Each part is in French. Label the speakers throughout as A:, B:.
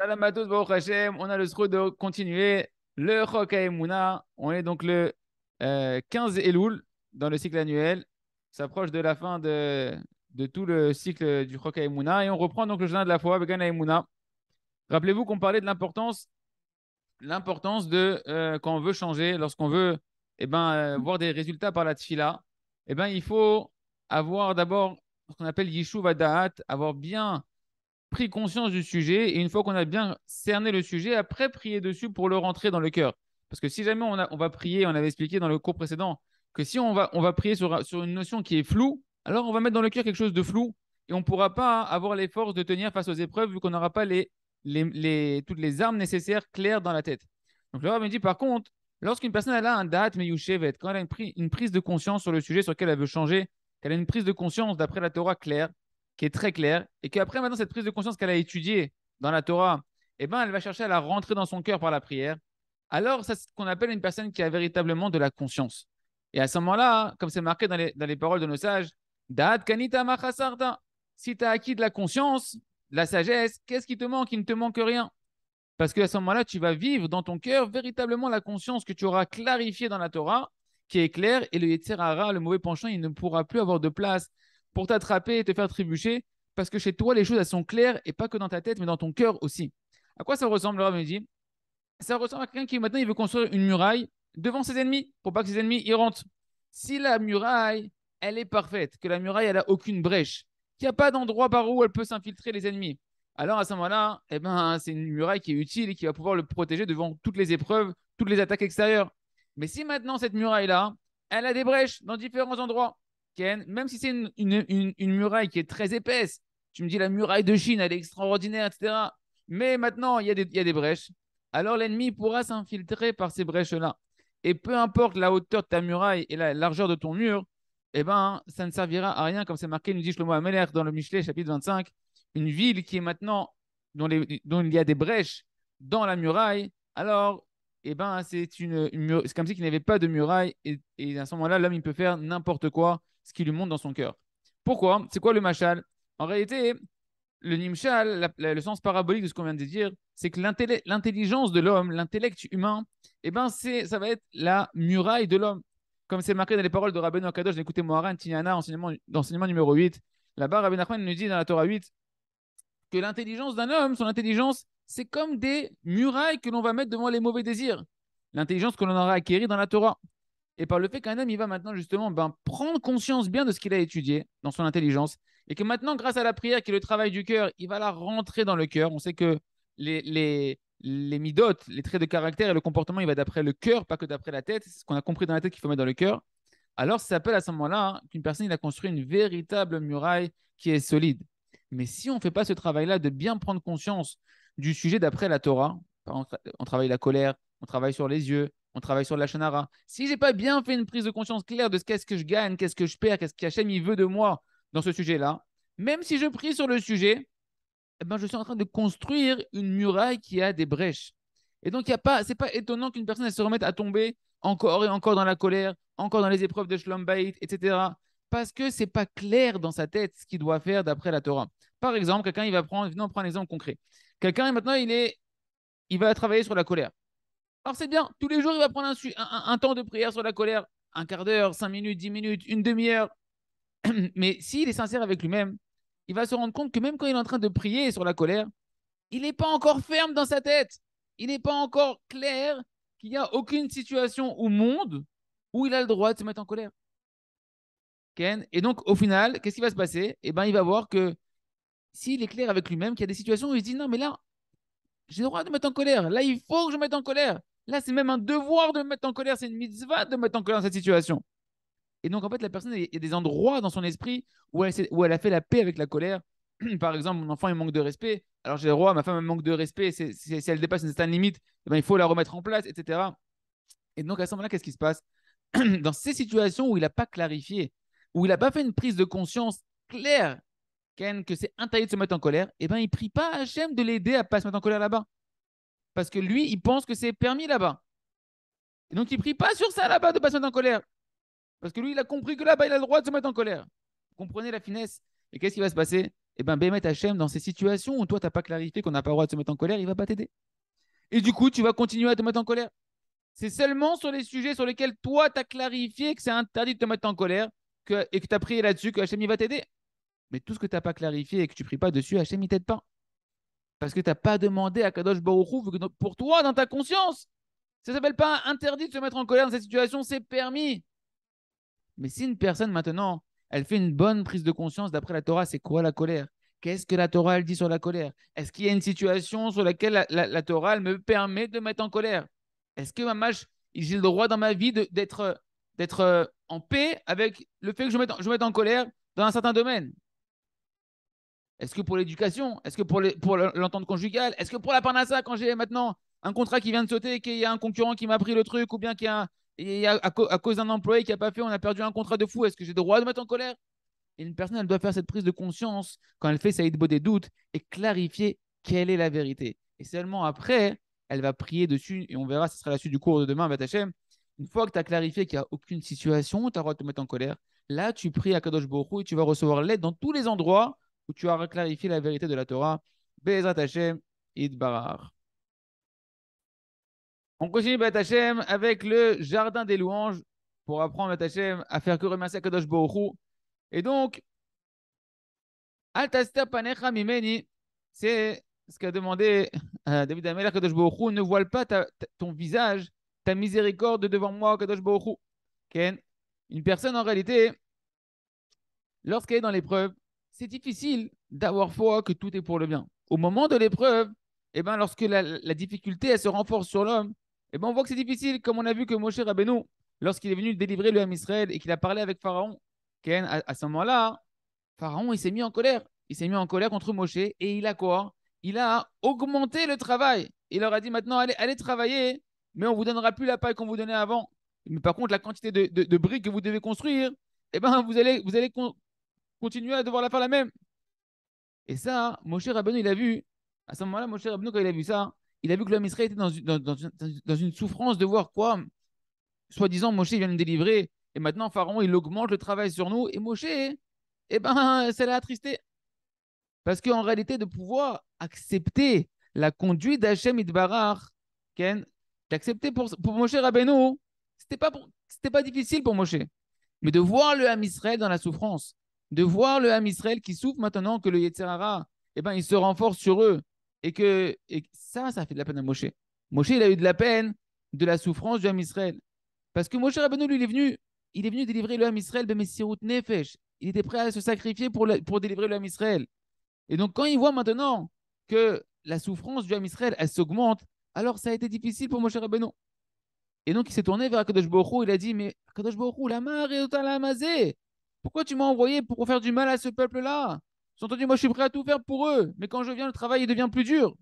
A: On a le souhait de continuer le Chok On est donc le 15 euh, Elul dans le cycle annuel. S'approche de la fin de, tout le cycle du Chok Mouna. Et on reprend donc le jardin de la foi avec Mouna. Rappelez-vous qu'on parlait de l'importance l'importance de euh, quand on veut changer, lorsqu'on veut et eh ben, euh, voir des résultats par la tfila, eh ben, il faut avoir d'abord ce qu'on appelle Yishuv Da'at, avoir bien pris conscience du sujet et une fois qu'on a bien cerné le sujet, après prier dessus pour le rentrer dans le cœur. Parce que si jamais on, on va prier, on avait expliqué dans le cours précédent que si on va, on va prier sur, sur une notion qui est floue, alors on va mettre dans le cœur quelque chose de flou et on ne pourra pas avoir les forces de tenir face aux épreuves vu qu'on n'aura pas les, les, toutes les armes nécessaires claires dans la tête. Donc le on me dit par contre, lorsqu'une personne elle a un date être quand elle a une, une, prise de conscience sur le sujet sur lequel elle veut changer, qu'elle a une prise de conscience d'après la Torah claire, qui est très claire, et qu'après maintenant cette prise de conscience qu'elle a étudiée dans la Torah, eh ben, elle va chercher à la rentrer dans son cœur par la prière, alors c'est ce qu'on appelle une personne qui a véritablement de la conscience. Et à ce moment-là, comme c'est marqué dans les, paroles de nos sages, kanita si tu as acquis de la conscience, la sagesse, qu'est-ce qui te manque Il ne te manque rien. Parce qu'à ce moment-là, tu vas vivre dans ton cœur véritablement la conscience que tu auras clarifiée dans la Torah, qui est claire, et le Yetzirah, le mauvais penchant, il ne pourra plus avoir de place pour t'attraper et te faire trébucher, parce que chez toi, les choses, elles sont claires, et pas que dans ta tête, mais dans ton cœur aussi. À quoi ça ressemble, le me dit Ça ressemble à quelqu'un qui, maintenant, il veut construire une muraille devant ses ennemis, pour pas que ses ennemis y rentrent. Si la muraille, elle est parfaite, que la muraille, elle n'a aucune brèche, qu'il n'y a pas d'endroit par où elle peut s'infiltrer les ennemis, alors à ce moment-là, eh ben, c'est une muraille qui est utile et qui va pouvoir le protéger devant toutes les épreuves, toutes les attaques extérieures. Mais si maintenant cette muraille-là, elle a des brèches dans différents endroits, même si c'est une, muraille qui est très épaisse, tu me dis la muraille de Chine, elle est extraordinaire, etc. Mais maintenant, il y a des, y a des brèches. Alors l'ennemi pourra s'infiltrer par ces brèches-là. Et peu importe la hauteur de ta muraille et la largeur de ton mur, et eh ben, ça ne servira à rien, comme c'est marqué, nous dit Shlomo Ameler dans le Michelet, chapitre 25. Une ville qui est maintenant, dont, dont il y a des brèches dans la muraille, alors et eh ben, c'est une, comme si qu'il n'y avait pas de muraille. Et, et à ce moment-là, l'homme, il peut faire n'importe quoi ce qui lui monte dans son cœur. Pourquoi C'est quoi le machal En réalité, le nimshal, le sens parabolique de ce qu'on vient de dire, c'est que l'intelligence de l'homme, l'intellect humain, et eh ben ça va être la muraille de l'homme. Comme c'est marqué dans les paroles de Rabbeinu Akadosh, écoutez Moharan Tinyana, enseignement, numéro 8. Là-bas, Rabbi Nachman nous dit dans la Torah 8 que l'intelligence d'un homme, son intelligence, c'est comme des murailles que l'on va mettre devant les mauvais désirs. L'intelligence que l'on aura acquérie dans la Torah et par le fait qu'un homme, il va maintenant justement ben, prendre conscience bien de ce qu'il a étudié dans son intelligence, et que maintenant, grâce à la prière, qui est le travail du cœur, il va la rentrer dans le cœur. On sait que les, les, les midotes, les traits de caractère et le comportement, il va d'après le cœur, pas que d'après la tête. C'est ce qu'on a compris dans la tête qu'il faut mettre dans le cœur. Alors, ça s'appelle à ce moment-là hein, qu'une personne, il a construit une véritable muraille qui est solide. Mais si on ne fait pas ce travail-là de bien prendre conscience du sujet d'après la Torah, on travaille la colère, on travaille sur les yeux, on travaille sur la Si Si j'ai pas bien fait une prise de conscience claire de ce qu'est-ce que je gagne, qu'est-ce que je perds, qu'est-ce qu'Hachem il veut de moi dans ce sujet-là, même si je prie sur le sujet, eh ben, je suis en train de construire une muraille qui a des brèches. Et donc, ce n'est pas étonnant qu'une personne se remette à tomber encore et encore dans la colère, encore dans les épreuves de Shlombait, etc. Parce que c'est pas clair dans sa tête ce qu'il doit faire d'après la Torah. Par exemple, quelqu'un, il va prendre, on prend un exemple concret. Quelqu'un, maintenant, il est, il va travailler sur la colère. Alors c'est bien, tous les jours, il va prendre un, temps de prière sur la colère, un quart d'heure, cinq minutes, dix minutes, une demi-heure. Mais s'il est sincère avec lui-même, il va se rendre compte que même quand il est en train de prier sur la colère, il n'est pas encore ferme dans sa tête. Il n'est pas encore clair qu'il n'y a aucune situation au monde où il a le droit de se mettre en colère. Et donc, au final, qu'est-ce qui va se passer Eh ben, il va voir que s'il est clair avec lui-même, qu'il y a des situations où il se dit non, mais là, j'ai le droit de me mettre en colère. Là, il faut que je me mette en colère. Là, c'est même un devoir de me mettre en colère, c'est une mitzvah de me mettre en colère dans cette situation. Et donc, en fait, la personne, il y a des endroits dans son esprit où elle, où elle a fait la paix avec la colère. Par exemple, mon enfant, il manque de respect. Alors, j'ai le droit, ma femme, elle manque de respect. si elle dépasse une certaine limite, eh ben, il faut la remettre en place, etc. Et donc, à ce moment-là, qu'est-ce qui se passe Dans ces situations où il n'a pas clarifié, où il n'a pas fait une prise de conscience claire que c'est interdit de se mettre en colère, eh ben, il ne prie pas à de l'aider à ne pas se mettre en colère là-bas. Parce que lui, il pense que c'est permis là-bas. Et donc, il ne prie pas sur ça là-bas de pas se mettre en colère. Parce que lui, il a compris que là-bas, il a le droit de se mettre en colère. Vous comprenez la finesse. Et qu'est-ce qui va se passer Eh bien, Bémet Hachem, dans ces situations où toi, tu n'as pas clarifié qu'on n'a pas le droit de se mettre en colère, il ne va pas t'aider. Et du coup, tu vas continuer à te mettre en colère. C'est seulement sur les sujets sur lesquels toi, tu as clarifié que c'est interdit de te mettre en colère et que tu as prié là-dessus que Hachem, il va t'aider. Mais tout ce que tu n'as pas clarifié et que tu pries pas dessus, Hachem, il t'aide pas. Parce que tu n'as pas demandé à Kadosh Baruchou pour toi, dans ta conscience. Ça ne s'appelle pas interdit de se mettre en colère dans cette situation, c'est permis. Mais si une personne maintenant, elle fait une bonne prise de conscience d'après la Torah, c'est quoi la colère Qu'est-ce que la Torah elle dit sur la colère Est-ce qu'il y a une situation sur laquelle la, Torah me permet de mettre en colère Est-ce que ma j'ai le droit dans ma vie d'être euh, en paix avec le fait que je mette, je mette en colère dans un certain domaine est-ce que pour l'éducation Est-ce que pour l'entente conjugale Est-ce que pour la Parnassa, quand j'ai maintenant un contrat qui vient de sauter, qu'il y a un concurrent qui m'a pris le truc, ou bien qu'il y a, à, cause d'un employé qui n'a pas fait, on a perdu un contrat de fou, est-ce que j'ai le droit de mettre en colère Et une personne, elle doit faire cette prise de conscience quand elle fait sa hitbo des doutes et clarifier quelle est la vérité. Et seulement après, elle va prier dessus, et on verra, ce sera la suite du cours de demain, Batachem. Une fois que tu as clarifié qu'il n'y a aucune situation tu as le droit de te mettre en colère, là, tu pries à Kadosh Borou et tu vas recevoir l'aide dans tous les endroits où tu as clarifié la vérité de la Torah. Bezrat Hashem, Idbarar. On continue Hashem avec le jardin des louanges pour apprendre Bezrat Hashem à faire que remercier Kadosh Bohu. Et donc, Altaster Panecha Mimeni, c'est ce qu'a demandé euh, David Amelach Kadosh Bohu, ne voile pas ton visage, ta miséricorde devant moi, Kadosh Bohu. Ken, une personne en réalité, lorsqu'elle est dans l'épreuve, c'est difficile d'avoir foi que tout est pour le bien. Au moment de l'épreuve, eh ben, lorsque la, difficulté elle se renforce sur l'homme, eh ben, on voit que c'est difficile, comme on a vu que Moshe Rabbeinu, lorsqu'il est venu délivrer le M Israël et qu'il a parlé avec Pharaon, Ken, à, ce moment-là, Pharaon, il s'est mis en colère. Il s'est mis en colère contre Moshe et il a quoi Il a augmenté le travail. Il leur a dit maintenant, allez, travailler, mais on vous donnera plus la paille qu'on vous donnait avant. Mais par contre, la quantité de, briques que vous devez construire, eh ben, vous allez, vous allez continuer à devoir la faire la même. Et ça, hein, Moshe Rabbeinu, il a vu, à ce moment-là, Moshe Rabbeinu, quand il a vu ça, il a vu que l'homme Israël était dans, dans, une souffrance de voir quoi Soi-disant, Moshe vient nous délivrer, et maintenant, Pharaon, il augmente le travail sur nous, et Moshe, eh ben, ça l'a attristé. Parce qu'en réalité, de pouvoir accepter la conduite d'Hachem Idbarach, Ken, d'accepter pour, pour Moshe Rabbeinu, c'était pas, pas difficile pour Moshe. Mais de voir le Ham dans la souffrance, de voir le Ham Israël qui souffre maintenant que le Yetzirara, eh ben, il se renforce sur eux. Et que ça, ça fait de la peine à Moshe. Moshe, il a eu de la peine de la souffrance du Ham Israël. Parce que Moshe Rabbeinu, lui, il est venu, il est venu délivrer le Ham Israël de Messirut Nefesh. Il était prêt à se sacrifier pour, pour délivrer le Ham Israël. Et donc, quand il voit maintenant que la souffrance du Ham Israël, elle s'augmente, alors ça a été difficile pour Moshe Rabbeinu. Et donc, il s'est tourné vers Akadosh Baruch il a dit, mais Akadosh Baruch la mère est pourquoi tu m'as envoyé pour faire du mal à ce peuple-là entendu, moi je suis prêt à tout faire pour eux, mais quand je viens, le travail devient plus dur.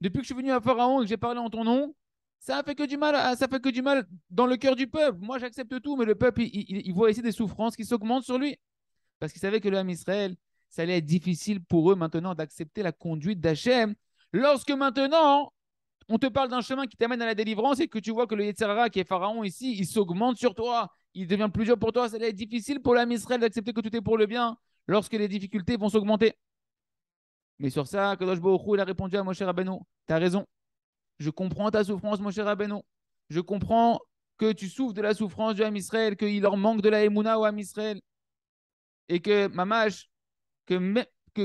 A: Depuis que je suis venu à Pharaon et que j'ai parlé en ton nom, ça fait que du mal, ça fait que du mal dans le cœur du peuple. Moi j'accepte tout, mais le peuple il, voit ici des souffrances qui s'augmentent sur lui. Parce qu'il savait que le Israël, ça allait être difficile pour eux maintenant d'accepter la conduite d'Hachem. Lorsque maintenant, on te parle d'un chemin qui t'amène à la délivrance et que tu vois que le Yetzirara qui est Pharaon ici, il s'augmente sur toi, il devient plus pour toi. Ça difficile pour la Israël d'accepter que tout est pour le bien lorsque les difficultés vont s'augmenter. Mais sur ça, Kadosh il a répondu à Moshe cher tu as raison, je comprends ta souffrance mon cher Rabbeinu, je comprends que tu souffres de la souffrance de Ham Israël, qu'il leur manque de la Emouna au Ham et que Mamash, que,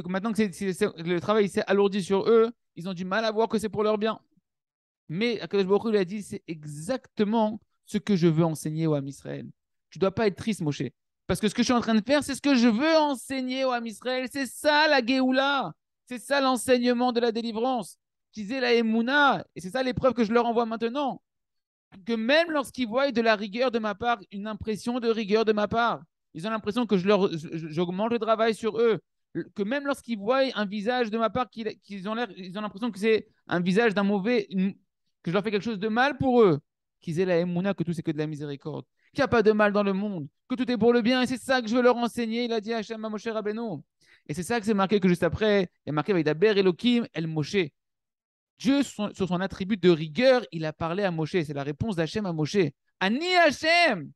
A: maintenant que, le travail s'est alourdi sur eux, ils ont du mal à voir que c'est pour leur bien. Mais Akadosh Baruch lui a dit c'est exactement ce que je veux enseigner au Ham Israël. Tu dois pas être triste, Moshe. Parce que ce que je suis en train de faire, c'est ce que je veux enseigner au Ham Israël. C'est ça la Géoula. C'est ça l'enseignement de la délivrance. Disait la Emouna. Et c'est ça l'épreuve que je leur envoie maintenant. Que même lorsqu'ils voient de la rigueur de ma part, une impression de rigueur de ma part, ils ont l'impression que je leur, j'augmente le travail sur eux. Que même lorsqu'ils voient un visage de ma part, qu'ils, ont l'air, ils ont l'impression que c'est un visage d'un mauvais, que je leur fais quelque chose de mal pour eux, qu'ils aient la émouna que tout c'est que de la miséricorde, qu'il n'y a pas de mal dans le monde, que tout est pour le bien, et c'est ça que je veux leur enseigner, il a dit Hachem à Moshe Rabbeinu. Et c'est ça que c'est marqué que juste après, il est a marqué avec Daber Elohim El Moshe. Dieu, sur son, attribut de rigueur, il a parlé à Moshe. C'est la réponse d'Hachem à Moshe. Ani Hachem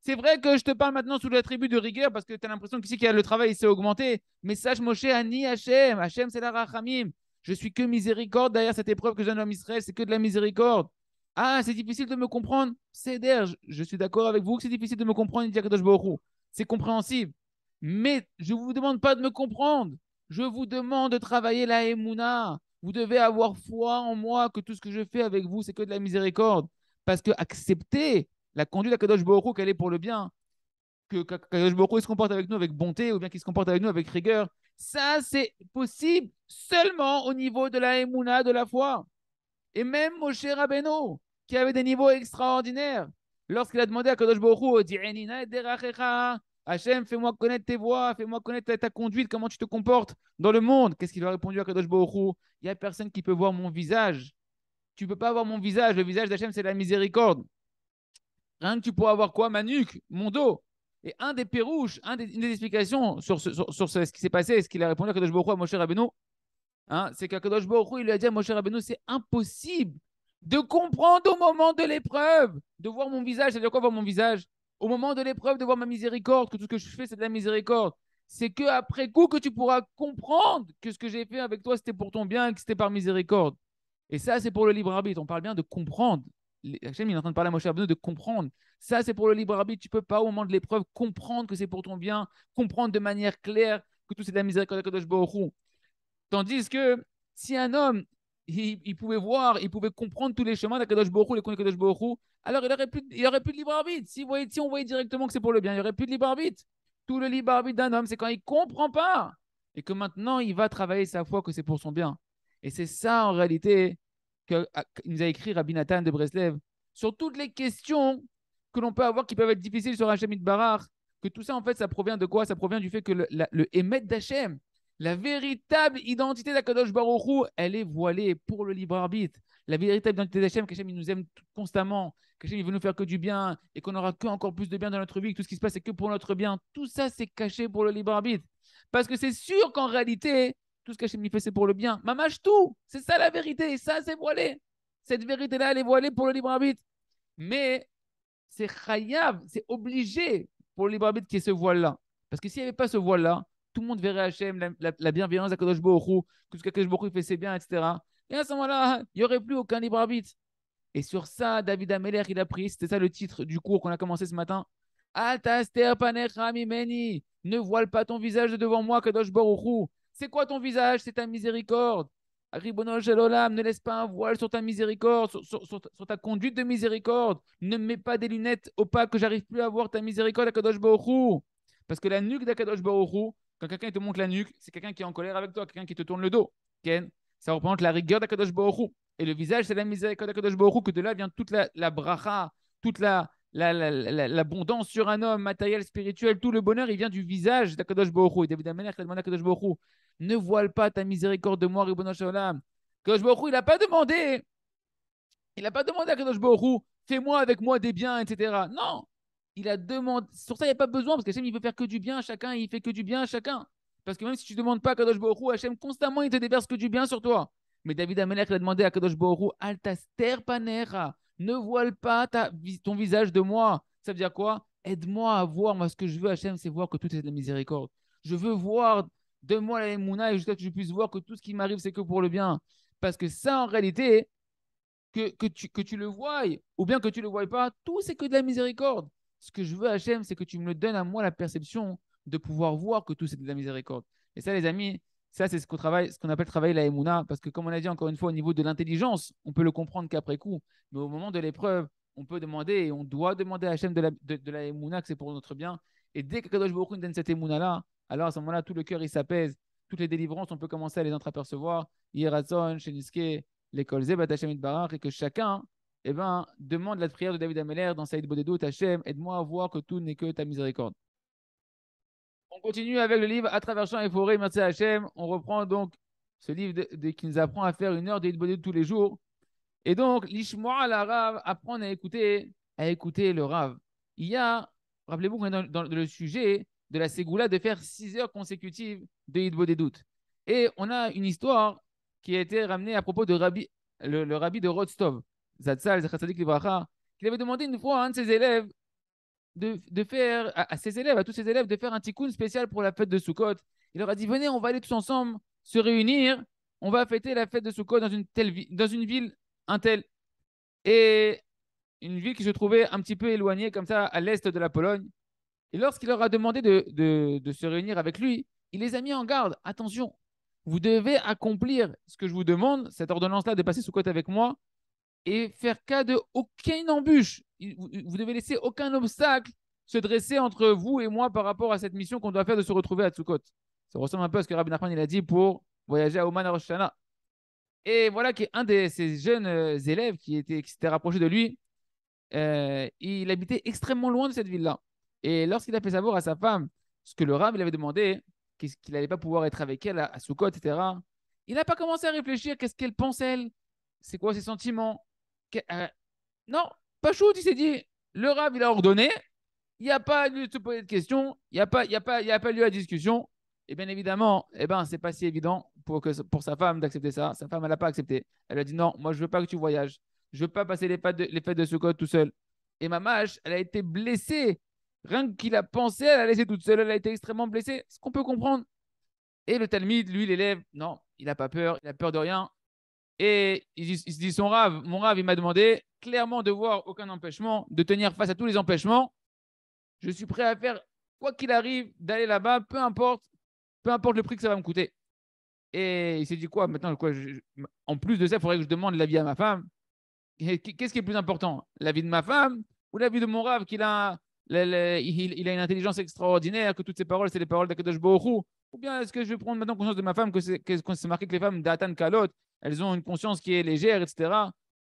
A: C'est vrai que je te parle maintenant sous l'attribut de rigueur parce que tu as l'impression qu'ici, qu'il le travail, il s'est augmenté. Mais sache, Moshe, Ani Hachem. Hachem, c'est la Rachamim. Je suis que miséricorde derrière cette épreuve que je donne c'est que de la miséricorde. Ah, c'est difficile de me comprendre. C'est d'ailleurs, je suis d'accord avec vous que c'est difficile de me comprendre, il dit C'est compréhensible. Mais je ne vous demande pas de me comprendre. Je vous demande de travailler la Emouna. Vous devez avoir foi en moi que tout ce que je fais avec vous, c'est que de la miséricorde. Parce que accepter la conduite d'Akadosh Borou, qu'elle est pour le bien, que Kadosh Borou se comporte avec nous avec bonté, ou bien qu'il se comporte avec nous avec rigueur, ça, c'est possible seulement au niveau de la Emouna, de la foi. Et même Moshe Rabbeinu, qui avait des niveaux extraordinaires, lorsqu'il a demandé à Kadosh Baruch Hachem, fais-moi connaître tes voix, fais-moi connaître ta, conduite, comment tu te comportes dans le monde. Qu'est-ce qu'il a répondu à Kadosh Il n'y a personne qui peut voir mon visage. Tu ne peux pas voir mon visage. Le visage d'Hachem, c'est la miséricorde. Rien que tu pourras avoir quoi Ma nuque, mon dos. Et un des pérouches, des, une des explications sur, ce, qui s'est passé ce qu'il a répondu à Kadosh Baruch à Moshe Rabbeinu, hein, c'est Kadosh Baruch il lui a dit à Moshe Rabbeinu, c'est impossible de comprendre au moment de l'épreuve, de voir mon visage, c'est-à-dire quoi voir mon visage Au moment de l'épreuve, de voir ma miséricorde, que tout ce que je fais, c'est de la miséricorde. C'est que après coup que tu pourras comprendre que ce que j'ai fait avec toi, c'était pour ton bien que c'était par miséricorde. Et ça, c'est pour le libre arbitre. On parle bien de comprendre. Hachem, il est en train de parler à Moshe Rabbeinu de comprendre. Ça, c'est pour le libre arbitre. Tu ne peux pas, au moment de l'épreuve, comprendre que c'est pour ton bien, comprendre de manière claire que tout c'est de la miséricorde de Borou. Tandis que si un homme, il, pouvait voir, il pouvait comprendre tous les chemins Kadosh les alors il aurait aurait plus de libre arbitre. Si, on voyait directement que c'est pour le bien, il n'y aurait plus de libre arbitre. Tout le libre arbitre d'un homme, c'est quand il comprend pas et que maintenant il va travailler sa foi que c'est pour son bien. Et c'est ça en réalité que nous a écrit Rabbi Nathan de Breslev, sur toutes les questions que l'on peut avoir qui peuvent être difficiles sur Hachem Barar que tout ça, en fait, ça provient de quoi Ça provient du fait que le, la, d'Hachem, la véritable identité d'Akadosh Baruchou, elle est voilée pour le libre arbitre. La véritable identité d'Hachem, qu'Hachem nous aime constamment, qu'Hachem il veut nous faire que du bien et qu'on n'aura que encore plus de bien dans notre vie, que tout ce qui se passe c'est que pour notre bien. Tout ça c'est caché pour le libre arbitre. Parce que c'est sûr qu'en réalité, tout ce qu'Hachem fait, c'est pour le bien. Mamache tout. C'est ça la vérité. Et ça, c'est voilé. Cette vérité-là, elle est voilée pour le libre arbitre. Mais c'est khayab, c'est obligé pour le libre arbitre qu'il y ait ce voile-là. Parce que s'il n'y avait pas ce voile-là, tout le monde verrait Hachem, la, bienveillance la bienveillance tout Borou, que ce qu'Akadosh Borou fait, c'est bien, etc. Et à ce moment-là, il n'y aurait plus aucun libre arbitre. Et sur ça, David Ameller, il a pris, c'était ça le titre du cours qu'on a commencé ce matin. ne voile pas ton visage devant moi, Kadosh c'est quoi ton visage C'est ta miséricorde. ne laisse pas un voile sur ta miséricorde, sur, ta conduite de miséricorde. Ne mets pas des lunettes opaques que j'arrive plus à voir ta miséricorde à Kadosh Parce que la nuque d'Akadosh Baruchou, quand quelqu'un te montre la nuque, c'est quelqu'un qui est en colère avec toi, quelqu'un qui te tourne le dos. Ken, ça représente la rigueur d'Akadosh Baruchou. Et le visage, c'est la miséricorde d'Akadosh Baruchou, que de là vient toute la, la bracha, toute la, l'abondance sur un homme, matériel, spirituel, tout le bonheur, il vient du visage d'Akadosh Baruch Et David Amelech a demandé à Kadosh Baruch ne voile pas ta miséricorde de moi, Ribbon Shalom. Kadosh Baruch il n'a pas demandé, il n'a pas demandé à Kadosh Baruch fais-moi avec moi des biens, etc. Non, il a demandé, sur ça, il n'y a pas besoin, parce qu'Hachem, il veut faire que du bien à chacun, il fait que du bien à chacun. Parce que même si tu ne demandes pas à Kadosh Baruch Hachem, constamment, il te déverse que du bien sur toi. Mais David Amelech a demandé à Kadosh Baruch panera ne voile pas ton visage de moi. Ça veut dire quoi Aide-moi à voir. Moi, ce que je veux, Hachem, c'est voir que tout est de la miséricorde. Je veux voir, de moi la mouna et jusqu'à que je puisse voir que tout ce qui m'arrive, c'est que pour le bien. Parce que ça, en réalité, que, tu, le voies ou bien que tu le vois pas, tout, c'est que de la miséricorde. Ce que je veux, Hachem, c'est que tu me donnes à moi la perception de pouvoir voir que tout, c'est de la miséricorde. Et ça, les amis, ça, c'est ce qu'on travaille, ce qu'on appelle travailler la Emuna, parce que comme on a dit encore une fois, au niveau de l'intelligence, on peut le comprendre qu'après coup, mais au moment de l'épreuve, on peut demander et on doit demander à Hachem de la, de, que c'est pour notre bien. Et dès que Kadosh Baruch donne cette emuna là alors à ce moment-là, tout le cœur, il s'apaise. Toutes les délivrances, on peut commencer à les entreapercevoir. Yerazon, Sheniske, l'école Zebat Hachem et Barak, et que chacun eh ben, demande la prière de David Ameler dans Saïd Bodedo, Hachem, aide-moi à voir que tout n'est que ta miséricorde. On continue avec le livre À travers champs et forêts, merci On reprend donc ce livre de, qui nous apprend à faire une heure de tous les jours. Et donc, l'Ishmoa la rave, apprendre à écouter, à écouter le rave. Il y a, rappelez-vous dans, le sujet de la Ségoula de faire six heures consécutives de Yidbo des doutes. Et on a une histoire qui a été ramenée à propos de Rabbi, le, rabbi de Rostov, Zatzal qui avait demandé une fois à un de ses élèves de, faire à, ses élèves, à tous ses élèves, de faire un tikkun spécial pour la fête de Sukkot. Il leur a dit venez, on va aller tous ensemble se réunir, on va fêter la fête de Sukkot dans une telle dans une ville, un tel et une ville qui se trouvait un petit peu éloignée comme ça à l'est de la Pologne. Et lorsqu'il leur a demandé de, de se réunir avec lui, il les a mis en garde. Attention, vous devez accomplir ce que je vous demande, cette ordonnance-là de passer sous avec moi, et faire cas de aucune embûche. Vous devez laisser aucun obstacle se dresser entre vous et moi par rapport à cette mission qu'on doit faire de se retrouver à Tsukot. Ça ressemble un peu à ce que Rabbi Nachman il a dit pour voyager à Oman à Rosh Et voilà qu'un de ses jeunes euh, élèves qui était qui s'était rapproché de lui, euh, il habitait extrêmement loin de cette ville-là. Et lorsqu'il a fait savoir à sa femme ce que le rabbin lui avait demandé, qu'il n'allait pas pouvoir être avec elle à, à etc., il n'a pas commencé à réfléchir qu'est-ce qu'elle pense, elle, c'est quoi ses sentiments, euh, non, chaud. il s'est dit, le Rav, il a ordonné, il n'y a pas lieu de se poser de questions, il n'y a, pas, il y a, pas, il a pas lieu à discussion. Et bien évidemment, et eh ben, c'est pas si évident pour, que, pour sa femme d'accepter ça. Sa femme, elle n'a pas accepté. Elle a dit, non, moi, je ne veux pas que tu voyages. Je ne veux pas passer les, de, les fêtes de ce code tout seul. Et ma mâche, elle a été blessée. Rien qu'il a pensé à la laisser toute seule, elle a été extrêmement blessée. Ce qu'on peut comprendre. Et le Talmud, lui, l'élève, non, il n'a pas peur, il a peur de rien. Et il, se dit, son rave, mon rave, il m'a demandé clairement de voir aucun empêchement, de tenir face à tous les empêchements. Je suis prêt à faire quoi qu'il arrive d'aller là-bas, peu importe, peu importe le prix que ça va me coûter. Et il s'est dit quoi maintenant quoi, En plus de ça, il faudrait que je demande l'avis à ma femme. Qu'est-ce qui est plus important L'avis de ma femme ou l'avis de mon rave qu'il a, il, a une intelligence extraordinaire, que toutes ses paroles, c'est les paroles d'Akadosh Borou ou bien est-ce que je vais prendre maintenant conscience de ma femme que c'est marqué que les femmes d'Atan Kalot, elles ont une conscience qui est légère, etc.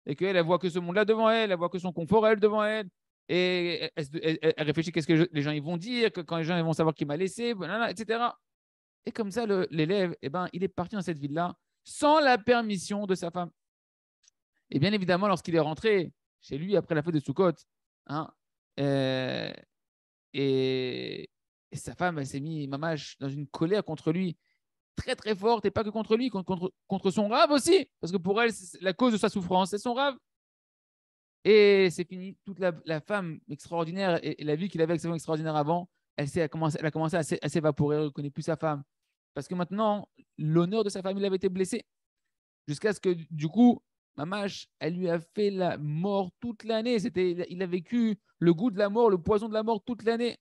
A: Et qu'elle, elle voit que ce monde-là devant elle, elle voit que son confort, elle, devant elle. Et elle, réfléchit qu'est-ce que les gens ils vont dire, que quand les gens ils vont savoir qui m'a laissé, etc. Et comme ça, l'élève, et eh ben, il est parti dans cette ville-là sans la permission de sa femme. Et bien évidemment, lorsqu'il est rentré chez lui après la fête de Sukkot, hein, euh, et et sa femme, elle s'est mise, Mamache, dans une colère contre lui, très très forte, et pas que contre lui, contre, contre son rave aussi, parce que pour elle, la cause de sa souffrance, c'est son rave. Et c'est fini, toute la, femme extraordinaire et, la vie qu'il avait avec sa femme extraordinaire avant, elle, a commencé, elle a commencé à s'évaporer, elle ne connaît plus sa femme. Parce que maintenant, l'honneur de sa famille avait été blessé. Jusqu'à ce que, du coup, Mamache, elle lui a fait la mort toute l'année. C'était, il a vécu le goût de la mort, le poison de la mort toute l'année.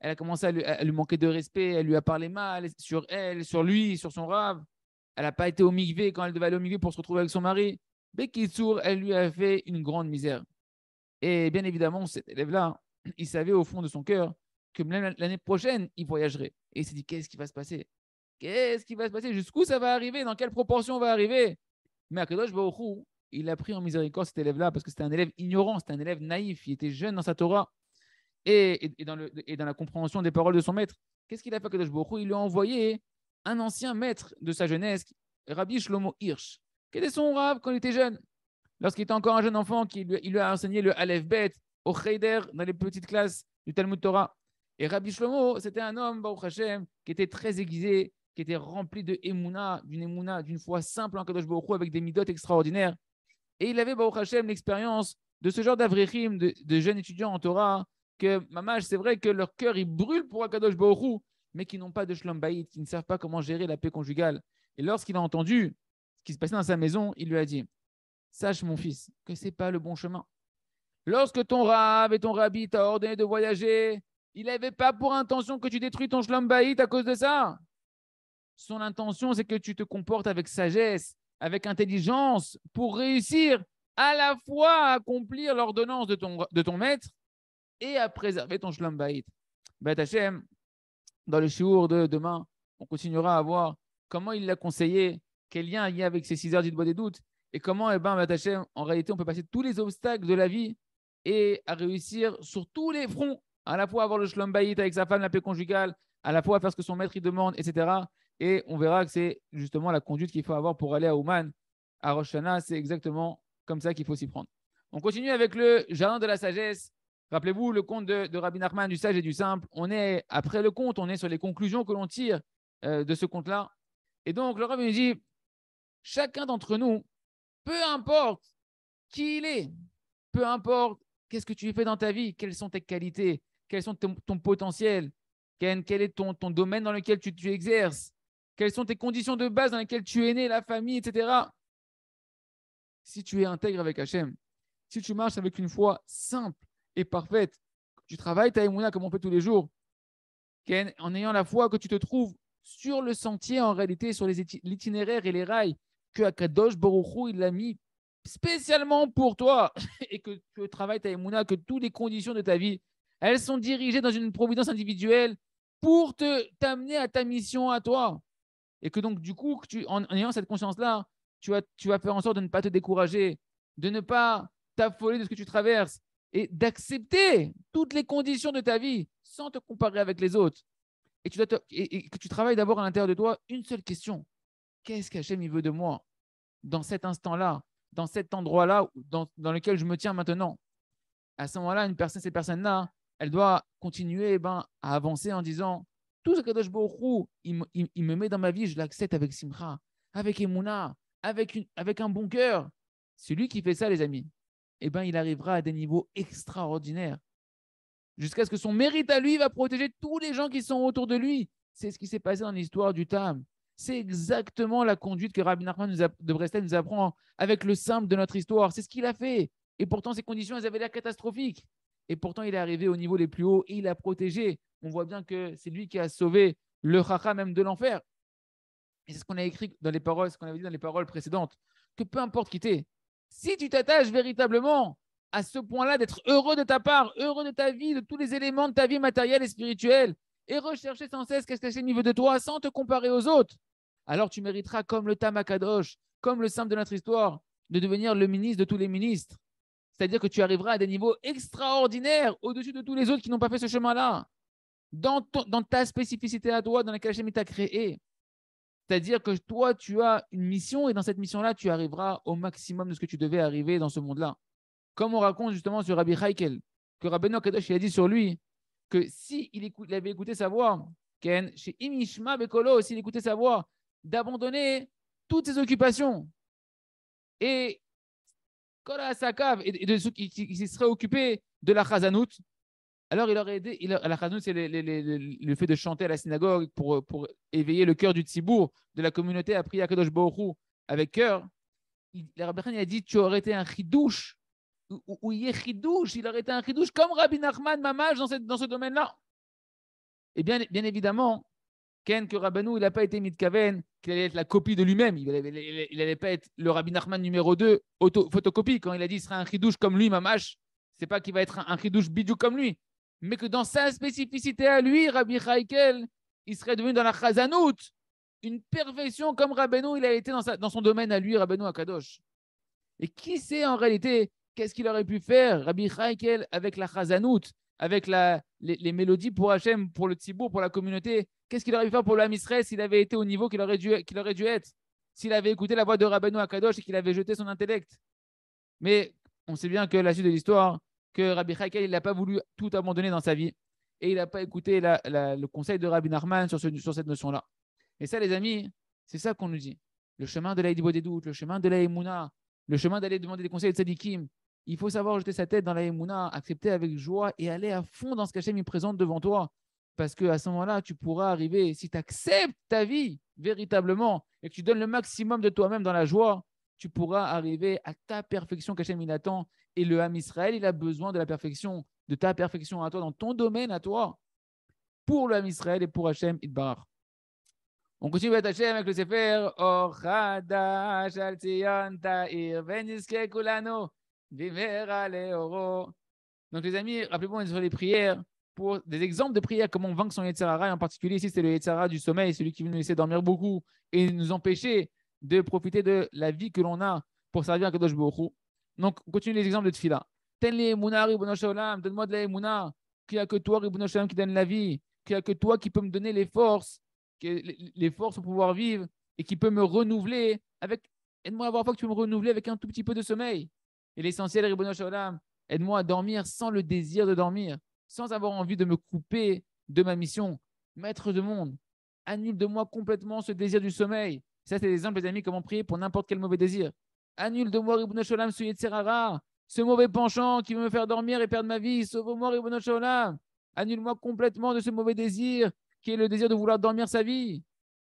A: Elle a commencé à lui, manquer de respect, elle lui a parlé mal sur elle, sur lui, sur son rave. Elle n'a pas été au migvé quand elle devait aller au migvé pour se retrouver avec son mari. Bekitsour, elle lui a fait une grande misère. Et bien évidemment, cet élève-là, il savait au fond de son cœur que l'année prochaine, il voyagerait. Et il s'est dit, qu'est-ce qui va se passer Qu'est-ce qui va se passer Jusqu'où ça va arriver Dans quelle proportion on va arriver Mais Akadosh il a pris en miséricorde cet élève-là parce que c'était un élève ignorant, c'était un élève naïf, il était jeune dans sa Torah et, et, dans le, et, dans la compréhension des paroles de son maître. Qu'est-ce qu'il a fait Kadosh Baruch Il lui a envoyé un ancien maître de sa jeunesse, Rabbi Shlomo Hirsch. Quel est son rave quand il était jeune Lorsqu'il était encore un jeune enfant, il lui, a enseigné le Aleph Bet au Cheder dans les petites classes du Talmud Torah. Et Rabbi Shlomo, c'était un homme, Baruch Hashem, qui était très aiguisé, qui était rempli de Emouna, d'une Emouna, d'une foi simple en Kadosh Baruch avec des midotes extraordinaires. Et il avait, Baruch Hashem, l'expérience de ce genre d'avrichim, de, de jeunes étudiants en Torah, que, maman, c'est vrai que leur cœur, il brûle pour Akadosh Borou, mais qui n'ont pas de shalom qui ne savent pas comment gérer la paix conjugale. Et lorsqu'il a entendu ce qui se passait dans sa maison, il lui a dit Sache, mon fils, que ce n'est pas le bon chemin. Lorsque ton rave et ton rabbi t'ont ordonné de voyager, il n'avait pas pour intention que tu détruis ton shalom à cause de ça. Son intention, c'est que tu te comportes avec sagesse, avec intelligence, pour réussir à la fois à accomplir l'ordonnance de ton, de ton maître et à préserver ton Shlom Bait. Ben, dans le jours de demain, on continuera à voir comment il l'a conseillé, quel lien il y a avec ses six heures du bois des doutes, et comment, eh ben, ben en réalité, on peut passer tous les obstacles de la vie et à réussir sur tous les fronts, à la fois avoir le Shlom avec sa femme, la paix conjugale, à la fois faire ce que son maître y demande, etc. Et on verra que c'est justement la conduite qu'il faut avoir pour aller à Oman, à Roshana, c'est exactement comme ça qu'il faut s'y prendre. On continue avec le jardin de la sagesse Rappelez-vous le conte de, Rabbi Nachman du Sage et du Simple. On est après le conte, on est sur les conclusions que l'on tire euh, de ce conte-là. Et donc, le Rabbi nous dit chacun d'entre nous, peu importe qui il est, peu importe qu'est-ce que tu fais dans ta vie, quelles sont tes qualités, quels sont ton, potentiel, quel, est ton, domaine dans lequel tu, tu exerces, quelles sont tes conditions de base dans lesquelles tu es né, la famille, etc. Si tu es intègre avec Hachem, si tu marches avec une foi simple, est parfaite, tu travailles ta émouna comme on fait tous les jours, en ayant la foi que tu te trouves sur le sentier en réalité, sur l'itinéraire et les rails que Akadosh Boruchu il l'a mis spécialement pour toi et que tu travailles ta émouna, que toutes les conditions de ta vie, elles sont dirigées dans une providence individuelle pour te t'amener à ta mission à toi. Et que donc, du coup, que tu, en, ayant cette conscience-là, tu vas, tu vas faire en sorte de ne pas te décourager, de ne pas t'affoler de ce que tu traverses, et d'accepter toutes les conditions de ta vie sans te comparer avec les autres. Et, tu que tu travailles d'abord à l'intérieur de toi une seule question. Qu'est-ce qu'Hachem veut de moi dans cet instant-là, dans cet endroit-là dans, dans, lequel je me tiens maintenant À ce moment-là, une personne, cette personne-là, elle doit continuer eh ben, à avancer en disant Tout ce que il, me met dans ma vie, je l'accepte avec Simcha, avec Emouna, avec, une, avec un bon cœur. C'est lui qui fait ça, les amis. Eh ben, il arrivera à des niveaux extraordinaires. Jusqu'à ce que son mérite à lui va protéger tous les gens qui sont autour de lui. C'est ce qui s'est passé dans l'histoire du Tam. C'est exactement la conduite que Rabbi Nachman de Brestel nous apprend avec le simple de notre histoire. C'est ce qu'il a fait. Et pourtant, ces conditions, elles avaient l'air catastrophiques. Et pourtant, il est arrivé au niveau les plus hauts et il a protégé. On voit bien que c'est lui qui a sauvé le Chacha même de l'enfer. Et c'est ce qu'on a écrit dans les paroles, ce qu'on avait dit dans les paroles précédentes, que peu importe qui t'es, si tu t'attaches véritablement à ce point-là d'être heureux de ta part, heureux de ta vie, de tous les éléments de ta vie matérielle et spirituelle, et rechercher sans cesse qu'est-ce que c'est le niveau de toi sans te comparer aux autres, alors tu mériteras comme le Tamakadosh, comme le saint de notre histoire, de devenir le ministre de tous les ministres. C'est-à-dire que tu arriveras à des niveaux extraordinaires au-dessus de tous les autres qui n'ont pas fait ce chemin-là. Dans, ta spécificité à toi, dans laquelle Hachem t'a créé, c'est-à-dire que toi, tu as une mission et dans cette mission-là, tu arriveras au maximum de ce que tu devais arriver dans ce monde-là. Comme on raconte justement sur Rabbi Haïkel que Rabbi Kadosh a dit sur lui que s'il avait écouté sa voix, Ken, chez Imishma sa voix, d'abandonner toutes ses occupations et qu'il et de ceux qui, seraient occupés de la Chazanout, alors il aurait aidé, la raison, c'est le, fait de chanter à la synagogue pour, éveiller le cœur du tzibour, de la communauté à prier à Kadosh avec cœur. Le Rabbi il a dit, tu aurais été un chidouche, ou il il aurait été un chidouche comme Rabbi Nachman Mamash dans, ce domaine-là. Et eh bien, bien évidemment, Ken, que Rabbanou, il n'a pas été Mitkaven, qu'il allait être la copie de lui-même, il n'allait pas être le Rabbi Nachman numéro 2, auto, photocopie, quand il a dit, il sera un chidouche comme lui, Mamash, c'est pas qu'il va être un, un chidouche bidou comme lui mais que dans sa spécificité à lui, Rabbi Haïkel, il serait devenu dans la khazanout une perfection comme Rabbeinu, il a été dans, son domaine à lui, Rabbeinu Akadosh. Et qui sait en réalité qu'est-ce qu'il aurait pu faire, Rabbi Haïkel, avec la khazanout avec les, mélodies pour Hachem, pour le Tzibour, pour la communauté Qu'est-ce qu'il aurait pu faire pour la Misraël s'il avait été au niveau qu'il aurait, dû, qu'il aurait dû être S'il avait écouté la voix de Rabbeinu Akadosh et qu'il avait jeté son intellect Mais on sait bien que la suite de l'histoire, que Rabbi Hakel, il n'a pas voulu tout abandonner dans sa vie et il n'a pas écouté le conseil de Rabbi Narman sur, cette notion-là. Et ça, les amis, c'est ça qu'on nous dit. Le chemin de l'aïdibo des le chemin de l'aïmouna, le chemin d'aller demander des conseils de Sadikim. Il faut savoir jeter sa tête dans l'aïmouna, accepter avec joie et aller à fond dans ce qu'Hachem y présente devant toi. Parce qu'à ce moment-là, tu pourras arriver, si tu acceptes ta vie véritablement et que tu donnes le maximum de toi-même dans la joie, tu pourras arriver à ta perfection qu'Hachem y attend et le Ham Israël, il a besoin de la perfection, de ta perfection à toi, dans ton domaine à toi, pour le Ham Israël et pour Hachem Idbar. On continue avec Hachem avec le Sefer. Donc les amis, rappelez-vous, on est sur les prières pour des exemples de prières, comment vaincre son Yetzirah. Et en particulier ici, c'est le Yetzirah du sommeil, celui qui veut nous laisser dormir beaucoup et nous empêcher de profiter de la vie que l'on a pour servir à Kadosh Baruch donc, on continue les exemples de Tfila. Donne-moi de Mouna. qu'il n'y a que toi, qui donne la vie, qu'il n'y a que toi qui peux me donner les forces, les forces pour pouvoir vivre et qui peut me renouveler avec. Aide-moi à avoir fois que tu peux me renouveler avec un tout petit peu de sommeil. Et l'essentiel, Ribbon aide-moi à dormir sans le désir de dormir, sans avoir envie de me couper de ma mission. Maître de monde, annule de moi complètement ce désir du sommeil. Ça, c'est l'exemple, les amis, comment prier pour n'importe quel mauvais désir. Annule de moi, ce mauvais penchant qui veut me faire dormir et perdre ma vie. Sauve-moi, Ibn Sholam. Annule-moi complètement de ce mauvais désir qui est le désir de vouloir dormir sa vie.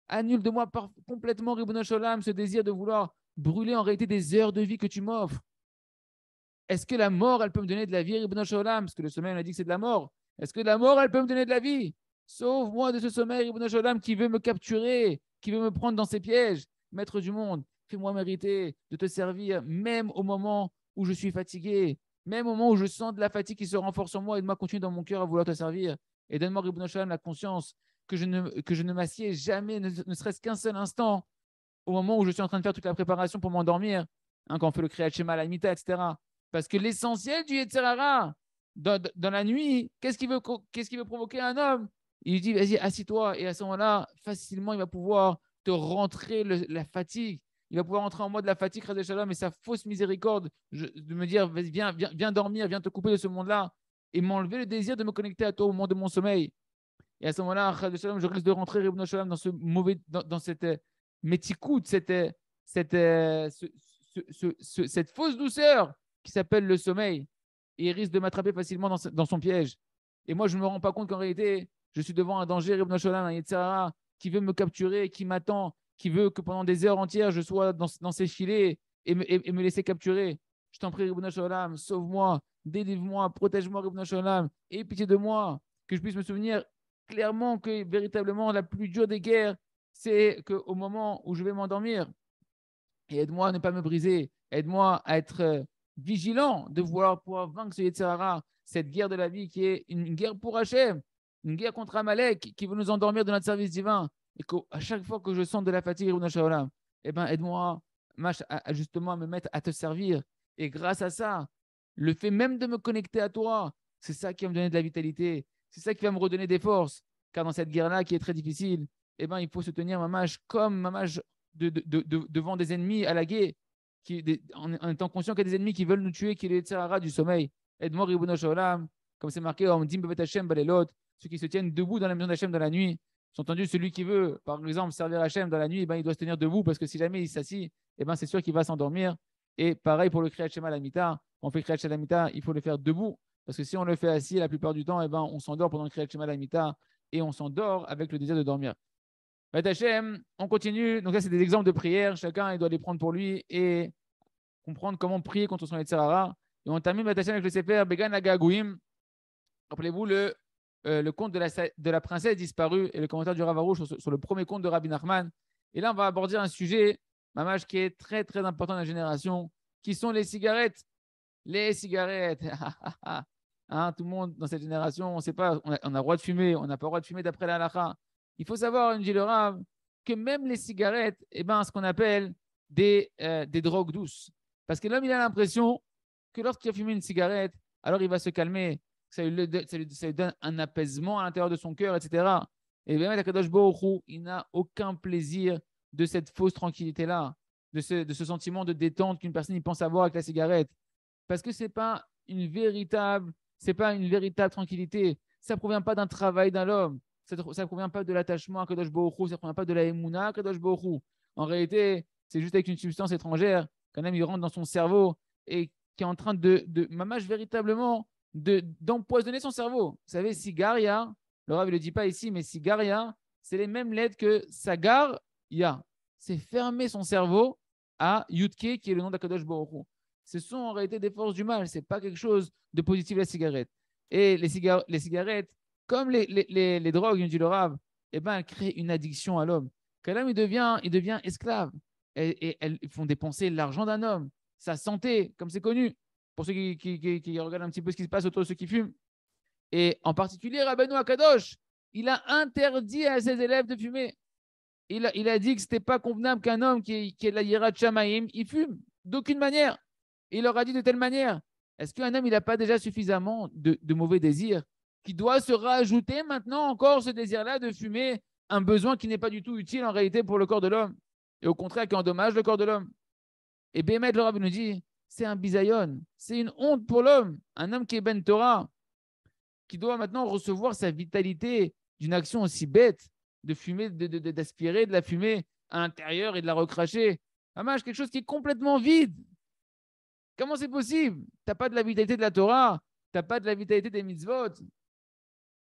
A: Annule de moi complètement, Ibn Sholam, ce désir de vouloir brûler en réalité des heures de vie que tu m'offres. Est-ce que la mort, elle peut me donner de la vie, Ibn Sholam Parce que le sommeil, on a dit que c'est de la mort. Est-ce que la mort, elle peut me donner de la vie Sauve-moi de ce sommeil, Ibn Sholam, qui veut me capturer, qui veut me prendre dans ses pièges. Maître du monde, fais-moi mériter de te servir, même au moment où je suis fatigué, même au moment où je sens de la fatigue qui se renforce en moi, de moi continuer dans mon cœur à vouloir te servir. Et donne-moi, Ribbon la conscience que je ne, que je ne m'assieds jamais, ne, serait-ce qu'un seul instant, au moment où je suis en train de faire toute la préparation pour m'endormir, hein, quand on fait le Kriyat Shema, la Mita, etc. Parce que l'essentiel du etc. dans, la nuit, qu'est-ce qu'il veut, qu'est-ce veut provoquer un homme Il dit, vas-y, assis-toi. Et à ce moment-là, facilement, il va pouvoir te rentrer la fatigue il va pouvoir entrer en mode de la fatigue, Radé Shalom, et sa fausse miséricorde de me dire viens, viens, dormir, viens te couper de ce monde-là, et m'enlever le désir de me connecter à toi au moment de mon sommeil. Et à ce moment-là, je risque de rentrer, dans ce mauvais, dans, cette euh, méticoute, cette, euh, cette, euh, cette fausse douceur qui s'appelle le sommeil, et il risque de m'attraper facilement dans, son piège. Et moi, je ne me rends pas compte qu'en réalité, je suis devant un danger, Ibn Shalom, un qui veut me capturer, qui m'attend, qui veut que pendant des heures entières, je sois dans, ces ses filets et me, laisser capturer. Je t'en prie, Ribbono Shalom, sauve-moi, délivre-moi, protège-moi, Ribbon Shalom, aie pitié de moi, que je puisse me souvenir clairement que véritablement la plus dure des guerres, c'est qu'au moment où je vais m'endormir, aide-moi à ne pas me briser, aide-moi à être euh, vigilant de vouloir pouvoir vaincre ce Yitzhara, cette guerre de la vie qui est une guerre pour Hachem, une guerre contre Amalek qui veut nous endormir de notre service divin et qu'à chaque fois que je sens de la fatigue, eh ben, aide-moi justement à me mettre à te servir. Et grâce à ça, le fait même de me connecter à toi, c'est ça qui va me donner de la vitalité. C'est ça qui va me redonner des forces. Car dans cette guerre-là qui est très difficile, eh ben, il faut se tenir, comme mamash devant des ennemis à la guerre, qui, en, étant conscient qu'il y a des ennemis qui veulent nous tuer, qui les le du sommeil. Aide-moi, comme c'est marqué ceux qui se tiennent debout dans la maison d'Hachem dans la nuit. Entendu, celui qui veut, par exemple, servir Hachem dans la nuit, eh ben, il doit se tenir debout parce que si jamais il s'assit, eh ben, c'est sûr qu'il va s'endormir. Et pareil pour le Kriyat Shema Amita, on fait Kriyat Shema il faut le faire debout parce que si on le fait assis, la plupart du temps, eh ben, on s'endort pendant le Kriyat Shema Lamita et on s'endort avec le désir de dormir. on continue. Donc là, c'est des exemples de prières. Chacun, il doit les prendre pour lui et comprendre comment prier contre son etc Et on termine Hachem avec le CPR, Began Agagouim. Rappelez-vous le euh, le conte de la, princesse disparue et le commentaire du Ravarouche sur, sur, le premier conte de Rabbi Nachman. Et là, on va aborder un sujet, mamage qui est très, très important dans la génération, qui sont les cigarettes. Les cigarettes. hein, tout le monde dans cette génération, on ne sait pas, on a, le droit de fumer, on n'a pas le droit de fumer d'après la halakha. Il faut savoir, dit le Rav, que même les cigarettes, eh ben, ce qu'on appelle des, euh, des drogues douces. Parce que l'homme, il a l'impression que lorsqu'il a fumé une cigarette, alors il va se calmer, ça lui, donne un apaisement à l'intérieur de son cœur, etc. Et bien, Akadosh il n'a aucun plaisir de cette fausse tranquillité-là, de ce, sentiment de détente qu'une personne y pense avoir avec la cigarette. Parce que ce n'est pas une véritable, c'est pas une véritable tranquillité. Ça ne provient pas d'un travail d'un homme. Ça ne provient pas de l'attachement à Kadosh Baruch ça ne provient pas de la Emuna à Kadosh Baruch En réalité, c'est juste avec une substance étrangère quand même, il rentre dans son cerveau et qui est en train de, de véritablement d'empoisonner son cerveau. Vous savez, cigaria », le Rav ne le dit pas ici, mais cigaria », c'est les mêmes lettres que sagar, C'est fermer son cerveau à Yutke, qui est le nom d'Akadosh Borou. Ce sont en réalité des forces du mal, ce n'est pas quelque chose de positif la cigarette. Et les, cigarettes, les cigarettes comme les, drogues, nous dit le Rav, eh ben, elles créent une addiction à l'homme. Quand l'homme il devient, esclave, et elles font dépenser l'argent d'un homme, sa santé, comme c'est connu pour ceux qui, regardent un petit peu ce qui se passe autour de ceux qui fument. Et en particulier, Rabbeinu Akadosh, il a interdit à ses élèves de fumer. Il a, dit que ce n'était pas convenable qu'un homme qui, est de la Yirat Shamaim, il fume d'aucune manière. Il leur a dit de telle manière. Est-ce qu'un homme, il n'a pas déjà suffisamment de, mauvais désirs qui doit se rajouter maintenant encore ce désir-là de fumer, un besoin qui n'est pas du tout utile en réalité pour le corps de l'homme, et au contraire qui endommage le corps de l'homme. Et Bémet, le dit, c'est un bisayon, c'est une honte pour l'homme, un homme qui est ben Torah, qui doit maintenant recevoir sa vitalité d'une action aussi bête de fumer, d'aspirer de, la fumée à l'intérieur et de la recracher. Hamash, quelque chose qui est complètement vide. Comment c'est possible Tu n'as pas de la vitalité de la Torah, tu n'as pas de la vitalité des mitzvot.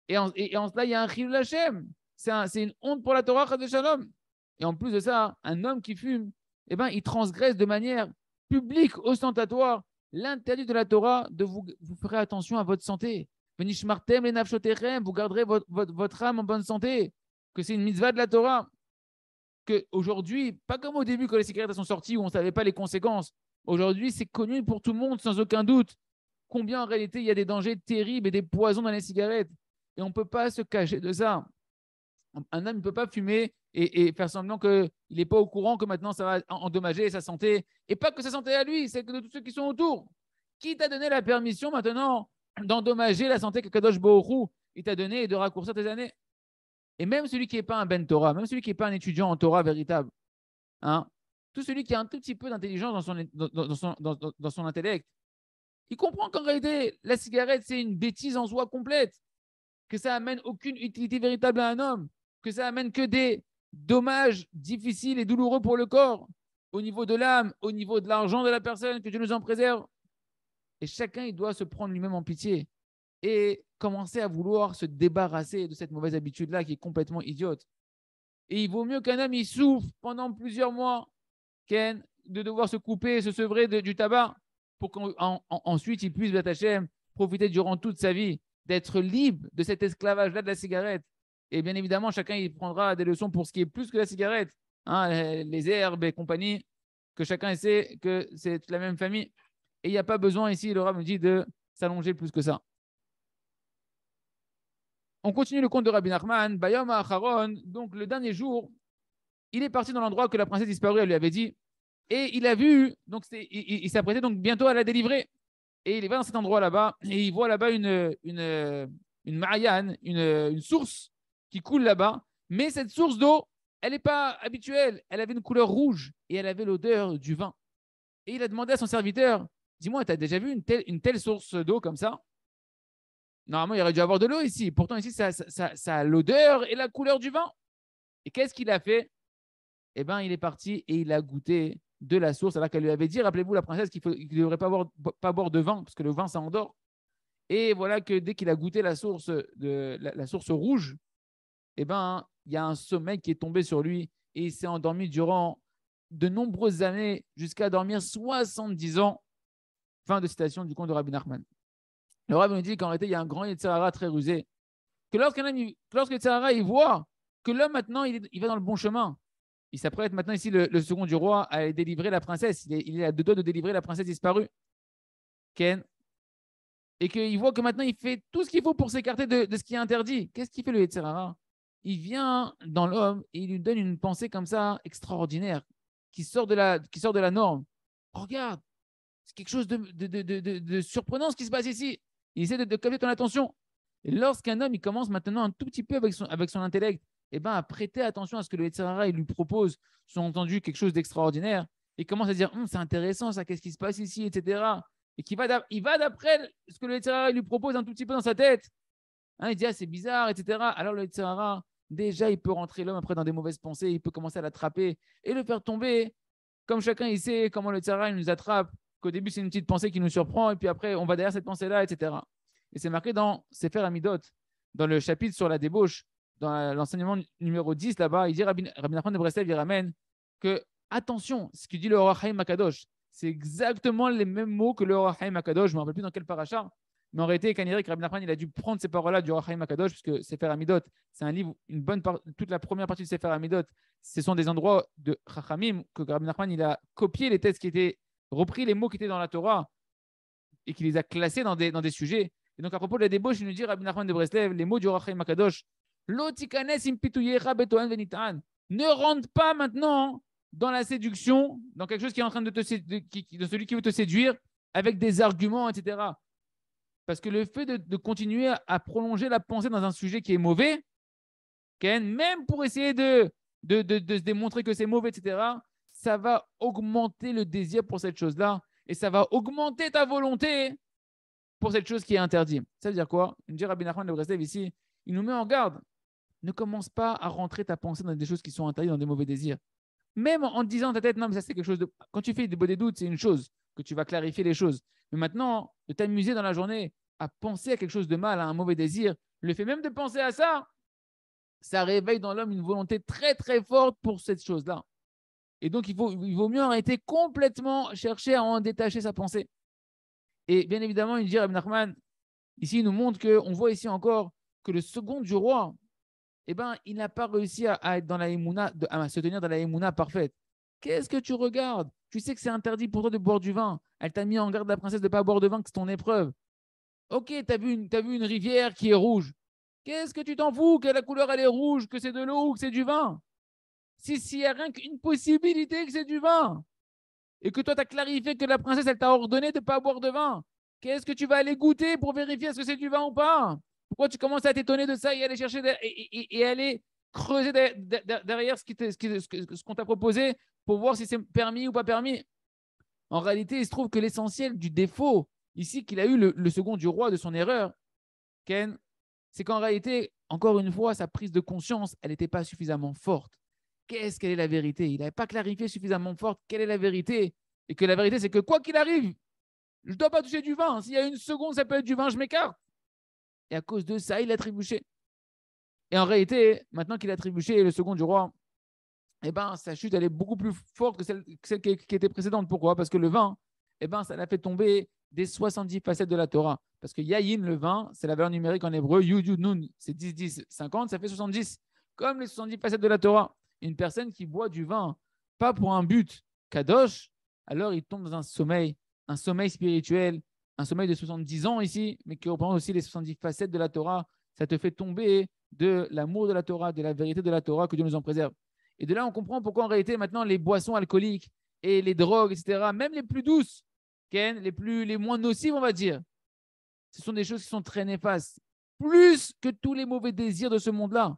A: Et en, cela, il y a un khil Hashem. C'est une honte pour la Torah, de Shalom. Et en plus de ça, un homme qui fume, eh ben, il transgresse de manière public, ostentatoire, l'interdit de la Torah de vous, vous ferez attention à votre santé. les vous garderez votre, âme en bonne santé. Que c'est une mitzvah de la Torah. Que aujourd'hui, pas comme au début quand les cigarettes sont sorties où on ne savait pas les conséquences. Aujourd'hui, c'est connu pour tout le monde sans aucun doute. Combien en réalité il y a des dangers terribles et des poisons dans les cigarettes. Et on ne peut pas se cacher de ça. Un homme ne peut pas fumer et, faire semblant qu'il n'est pas au courant que maintenant ça va endommager sa santé. Et pas que sa santé à lui, c'est que de tous ceux qui sont autour. Qui t'a donné la permission maintenant d'endommager la santé que Kadosh Bohru il t'a donné et de raccourcir tes années Et même celui qui n'est pas un Ben Torah, même celui qui n'est pas un étudiant en Torah véritable, hein, tout celui qui a un tout petit peu d'intelligence dans son, dans, son, dans son intellect, il comprend qu'en réalité, la cigarette, c'est une bêtise en soi complète, que ça amène aucune utilité véritable à un homme, que ça amène que des dommage, difficile et douloureux pour le corps, au niveau de l'âme, au niveau de l'argent de la personne, que Dieu nous en préserve. Et chacun, il doit se prendre lui-même en pitié et commencer à vouloir se débarrasser de cette mauvaise habitude-là qui est complètement idiote. Et il vaut mieux qu'un homme, souffre pendant plusieurs mois, Ken, de devoir se couper, se sevrer du tabac, pour qu'ensuite il puisse, l'attacher, profiter durant toute sa vie d'être libre de cet esclavage-là de la cigarette et bien évidemment, chacun il prendra des leçons pour ce qui est plus que la cigarette, hein, les herbes et compagnie, que chacun sait que c'est la même famille. Et il n'y a pas besoin ici, l'Aura me dit, de s'allonger plus que ça. On continue le conte de Rabbi Nachman, Bayom Acharon, donc le dernier jour, il est parti dans l'endroit que la princesse disparue, elle lui avait dit, et il a vu, donc il, il, s'apprêtait donc bientôt à la délivrer. Et il va dans cet endroit là-bas, et il voit là-bas une, une, une Marianne, une, une source, qui coule là-bas, mais cette source d'eau, elle n'est pas habituelle. Elle avait une couleur rouge et elle avait l'odeur du vin. Et il a demandé à son serviteur Dis-moi, tu as déjà vu une telle, source d'eau comme ça Normalement, il aurait dû avoir de l'eau ici. Pourtant, ici, ça, a l'odeur et la couleur du vin. Et qu'est-ce qu'il a fait Eh bien, il est parti et il a goûté de la source, alors qu'elle lui avait dit Rappelez-vous, la princesse, qu'il ne devrait pas boire, de vin, parce que le vin, ça endort. Et voilà que dès qu'il a goûté la source, la source rouge, eh ben, il y a un sommeil qui est tombé sur lui et il s'est endormi durant de nombreuses années jusqu'à dormir 70 ans. Fin de citation du conte de Rabbi Nachman. Le Rabbi nous dit qu'en réalité, il y a un grand Yitzhara très rusé. Que lorsque Yitzhara, il voit que l'homme maintenant, il, il, va dans le bon chemin. Il s'apprête maintenant ici, le, second du roi, à délivrer la princesse. Il est, à deux doigts de délivrer la princesse disparue. Ken, et qu'il voit que maintenant il fait tout ce qu'il faut pour s'écarter de, ce qui est interdit, qu'est-ce qu'il fait le Yitzhara il vient dans l'homme et il lui donne une pensée comme ça extraordinaire, qui sort de la, qui sort de la norme. regarde, c'est quelque chose de, de, de, surprenant ce qui se passe ici. Il essaie de, capter ton attention. Et lorsqu'un homme, il commence maintenant un tout petit peu avec son, avec son intellect, eh ben, à prêter attention à ce que le etc lui propose, sont entendu quelque chose d'extraordinaire, il commence à dire, hum, c'est intéressant ça, qu'est-ce qui se passe ici, etc. Et qui va il va d'après ce que le lui propose un tout petit peu dans sa tête. Hein, il dit, ah, c'est bizarre, etc. Alors le etc déjà il peut rentrer l'homme après dans des mauvaises pensées, il peut commencer à l'attraper et le faire tomber. Comme chacun il sait comment le tzara il nous attrape, qu'au début c'est une petite pensée qui nous surprend et puis après on va derrière cette pensée-là, etc. Et c'est marqué dans Sefer Amidot, dans le chapitre sur la débauche, dans l'enseignement numéro 10 là-bas, il dit Rabbi, Rabbi Nachman de Brestel il ramène que attention, ce que dit le Rahim Makadosh, c'est exactement les mêmes mots que le Rahim Makadosh, je ne me rappelle plus dans quel parachat. Mais en réalité, il a dû prendre ces paroles-là du Rachaim Akadosh, puisque Sefer Amidot, c'est un livre, une bonne toute la première partie de Sefer Amidot, ce sont des endroits de Chachamim que Rabbi Nachman, il a copié les textes qui étaient, repris les mots qui étaient dans la Torah et qui les a classés dans des, dans des sujets. Et donc, à propos de la débauche, il nous dit, Rabbi Nachman de Breslev, les mots du Rachaim Akadosh, ne rentre pas maintenant dans la séduction, dans quelque chose qui est en train de te, séduire, de celui qui veut te séduire, avec des arguments, etc. Parce que le fait de, continuer à, prolonger la pensée dans un sujet qui est mauvais, même pour essayer de, se démontrer que c'est mauvais, etc., ça va augmenter le désir pour cette chose-là et ça va augmenter ta volonté pour cette chose qui est interdite. Ça veut dire quoi Il dit Rabbi Nachman de ici, il nous met en garde. Ne commence pas à rentrer ta pensée dans des choses qui sont interdites, dans des mauvais désirs. Même en disant dans ta tête, non, mais ça c'est quelque chose de. Quand tu fais des beaux doutes, c'est une chose que tu vas clarifier les choses. Mais maintenant, de t'amuser dans la journée à penser à quelque chose de mal, à un mauvais désir, le fait même de penser à ça, ça réveille dans l'homme une volonté très très forte pour cette chose-là. Et donc, il vaut, il vaut mieux arrêter complètement, chercher à en détacher sa pensée. Et bien évidemment, il dit, Ibn Ahmad, ici, il nous montre qu'on voit ici encore que le second du roi, eh ben, il n'a pas réussi à, être dans la à se tenir dans la émouna parfaite. Qu'est-ce que tu regardes tu sais que c'est interdit pour toi de boire du vin. Elle t'a mis en garde la princesse de ne pas boire de vin, que c'est ton épreuve. Ok, tu as, as, vu une rivière qui est rouge. Qu'est-ce que tu t'en fous que la couleur elle est rouge, que c'est de l'eau ou que c'est du vin Si s'il n'y a rien qu'une possibilité que c'est du vin et que toi tu as clarifié que la princesse elle t'a ordonné de ne pas boire de vin, qu'est-ce que tu vas aller goûter pour vérifier est-ce que c'est du vin ou pas Pourquoi tu commences à t'étonner de ça et aller chercher et, et aller creuser derrière ce qu'on t'a proposé pour voir si c'est permis ou pas permis. En réalité, il se trouve que l'essentiel du défaut, ici, qu'il a eu le, second du roi de son erreur, Ken, c'est qu'en réalité, encore une fois, sa prise de conscience, elle n'était pas suffisamment forte. Qu'est-ce qu'elle est la vérité Il n'avait pas clarifié suffisamment forte quelle est la vérité. Et que la vérité, c'est que quoi qu'il arrive, je ne dois pas toucher du vin. S'il y a une seconde, ça peut être du vin, je m'écarte. Et à cause de ça, il a trébuché. Et en réalité, maintenant qu'il a trébuché, le second du roi, eh ben, sa chute, elle est beaucoup plus forte que celle, qui, était précédente. Pourquoi Parce que le vin, eh ben, ça l'a fait tomber des 70 facettes de la Torah. Parce que Yayin, le vin, c'est la valeur numérique en hébreu. Yud, Yud, Nun, c'est 10, 10, 50, ça fait 70. Comme les 70 facettes de la Torah. Une personne qui boit du vin, pas pour un but kadosh, alors il tombe dans un sommeil, un sommeil spirituel, un sommeil de 70 ans ici, mais qui reprend aussi les 70 facettes de la Torah. Ça te fait tomber de l'amour de la Torah, de la vérité de la Torah, que Dieu nous en préserve. Et de là, on comprend pourquoi en réalité, maintenant, les boissons alcooliques et les drogues, etc., même les plus douces, les, plus, les moins nocives, on va dire, ce sont des choses qui sont très néfastes, plus que tous les mauvais désirs de ce monde-là.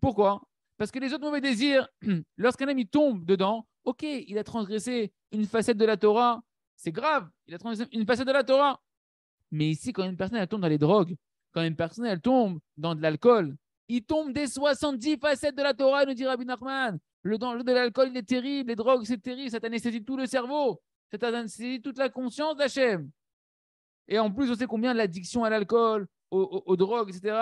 A: Pourquoi Parce que les autres mauvais désirs, lorsqu'un homme tombe dedans, ok, il a transgressé une facette de la Torah, c'est grave, il a transgressé une facette de la Torah. Mais ici, quand une personne elle tombe dans les drogues, quand une personne elle tombe dans de l'alcool, il tombe des 70 facettes de la Torah, nous dit Rabbi Nachman. Le danger de l'alcool, il est terrible. Les drogues, c'est terrible. Ça t'anesthésie tout le cerveau. Ça t'anesthésie toute la conscience d'Hachem. Et en plus, on sait combien l'addiction à l'alcool, aux, drogues, etc.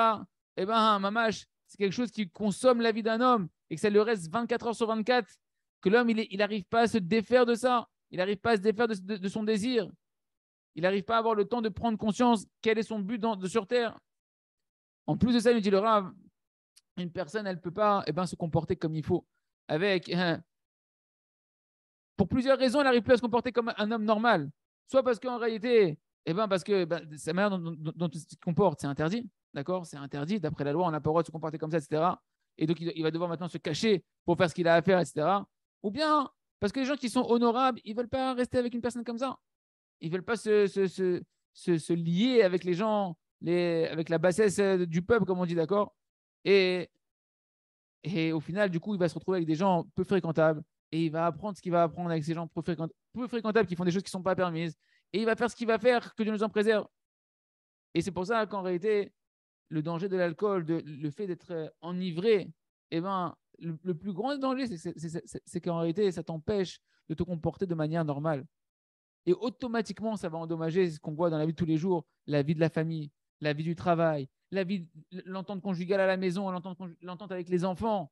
A: Eh bien, hein, mamache, c'est quelque chose qui consomme la vie d'un homme et que ça lui reste 24 heures sur 24. Que l'homme, il n'arrive pas à se défaire de ça. Il n'arrive pas à se défaire de, son désir. Il n'arrive pas à avoir le temps de prendre conscience quel est son but sur Terre. En plus de ça, nous dit le Rav, une personne, elle ne peut pas et eh ben, se comporter comme il faut. Avec, hein, pour plusieurs raisons, elle n'arrive plus à se comporter comme un homme normal. Soit parce qu'en réalité, et eh ben, parce que bah, sa manière dont, il se comporte, c'est interdit. D'accord C'est interdit. D'après la loi, on n'a pas le droit de se comporter comme ça, etc. Et donc, il, va devoir maintenant se cacher pour faire ce qu'il a à faire, etc. Ou bien, parce que les gens qui sont honorables, ils veulent pas rester avec une personne comme ça. Ils veulent pas se, se, lier avec les gens, les, avec la bassesse euh, du peuple, comme on dit, d'accord et, au final, du coup, il va se retrouver avec des gens peu fréquentables et il va apprendre ce qu'il va apprendre avec ces gens peu, fréquentables qui font des choses qui ne sont pas permises. Et il va faire ce qu'il va faire, que Dieu nous en préserve. Et c'est pour ça qu'en réalité, le danger de l'alcool, le fait d'être euh, enivré, eh ben, le, le, plus grand danger, c'est qu'en réalité, ça t'empêche de te comporter de manière normale. Et automatiquement, ça va endommager ce qu'on voit dans la vie de tous les jours, la vie de la famille, la vie du travail, l'entente conjugale à la maison, l'entente avec les enfants,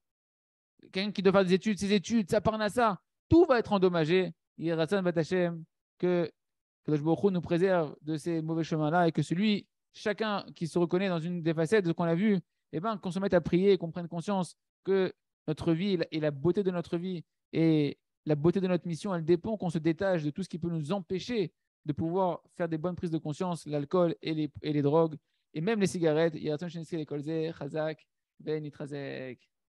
A: quelqu'un qui doit faire des études, ses études, ça sa ça. tout va être endommagé. Il Rassan Batachem, que Kadosh nous préserve de ces mauvais chemins-là et que celui, chacun qui se reconnaît dans une des facettes de ce qu'on a vu, eh ben, qu'on se mette à prier et qu'on prenne conscience que notre vie et la beauté de notre vie et la beauté de notre mission, elle dépend qu'on se détache de tout ce qui peut nous empêcher de pouvoir faire des bonnes prises de conscience, l'alcool et les drogues, הימם לסיגרט, יהיה רצון שנזכה לכל זה, חזק ונתחזק.